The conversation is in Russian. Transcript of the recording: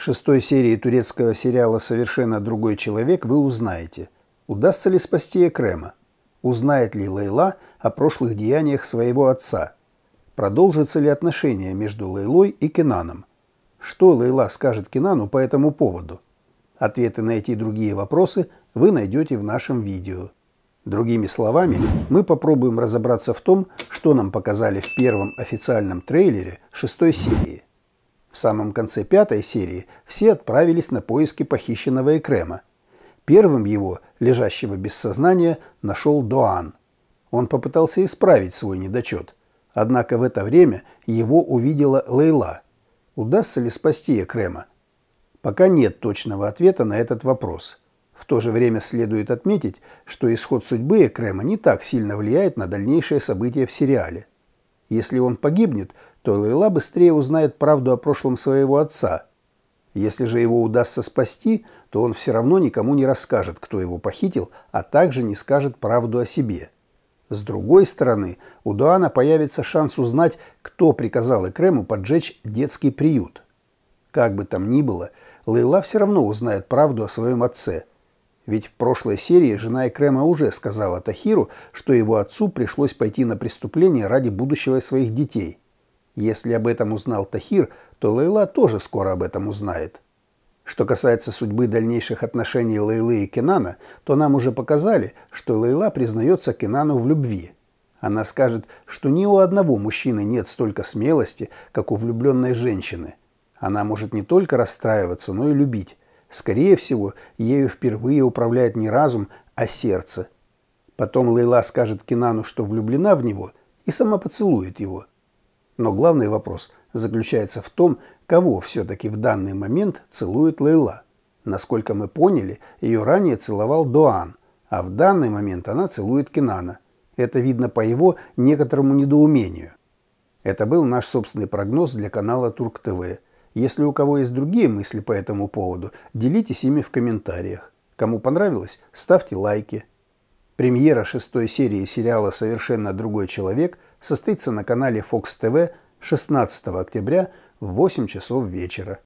В шестой серии турецкого сериала «Совершенно другой человек» вы узнаете, удастся ли спасти Экрема, узнает ли Лейла о прошлых деяниях своего отца, продолжится ли отношения между Лейлой и Кенаном, что Лейла скажет Кенану по этому поводу. Ответы на эти и другие вопросы вы найдете в нашем видео. Другими словами, мы попробуем разобраться в том, что нам показали в первом официальном трейлере шестой серии. В самом конце пятой серии все отправились на поиски похищенного Экрема. Первым его, лежащего без сознания, нашел Доан. Он попытался исправить свой недочет. Однако в это время его увидела Лейла. Удастся ли спасти Экрема? Пока нет точного ответа на этот вопрос. В то же время следует отметить, что исход судьбы Экрема не так сильно влияет на дальнейшие события в сериале. Если он погибнет – то Лейла быстрее узнает правду о прошлом своего отца. Если же его удастся спасти, то он все равно никому не расскажет, кто его похитил, а также не скажет правду о себе. С другой стороны, у Дуана появится шанс узнать, кто приказал Экрему поджечь детский приют. Как бы там ни было, Лейла все равно узнает правду о своем отце. Ведь в прошлой серии жена Экрема уже сказала Тахиру, что его отцу пришлось пойти на преступление ради будущего своих детей. Если об этом узнал Тахир, то Лейла тоже скоро об этом узнает. Что касается судьбы дальнейших отношений Лейлы и Кенана, то нам уже показали, что Лейла признается Кенану в любви. Она скажет, что ни у одного мужчины нет столько смелости, как у влюбленной женщины. Она может не только расстраиваться, но и любить. Скорее всего, ею впервые управляет не разум, а сердце. Потом Лейла скажет Кенану, что влюблена в него, и сама поцелует его – но главный вопрос заключается в том, кого все-таки в данный момент целует Лейла. Насколько мы поняли, ее ранее целовал Дуан, а в данный момент она целует Кинана. Это видно по его некоторому недоумению. Это был наш собственный прогноз для канала Турк ТВ. Если у кого есть другие мысли по этому поводу, делитесь ими в комментариях. Кому понравилось, ставьте лайки. Премьера шестой серии сериала «Совершенно другой человек» – состоится на канале Fox TV 16 октября в 8 часов вечера.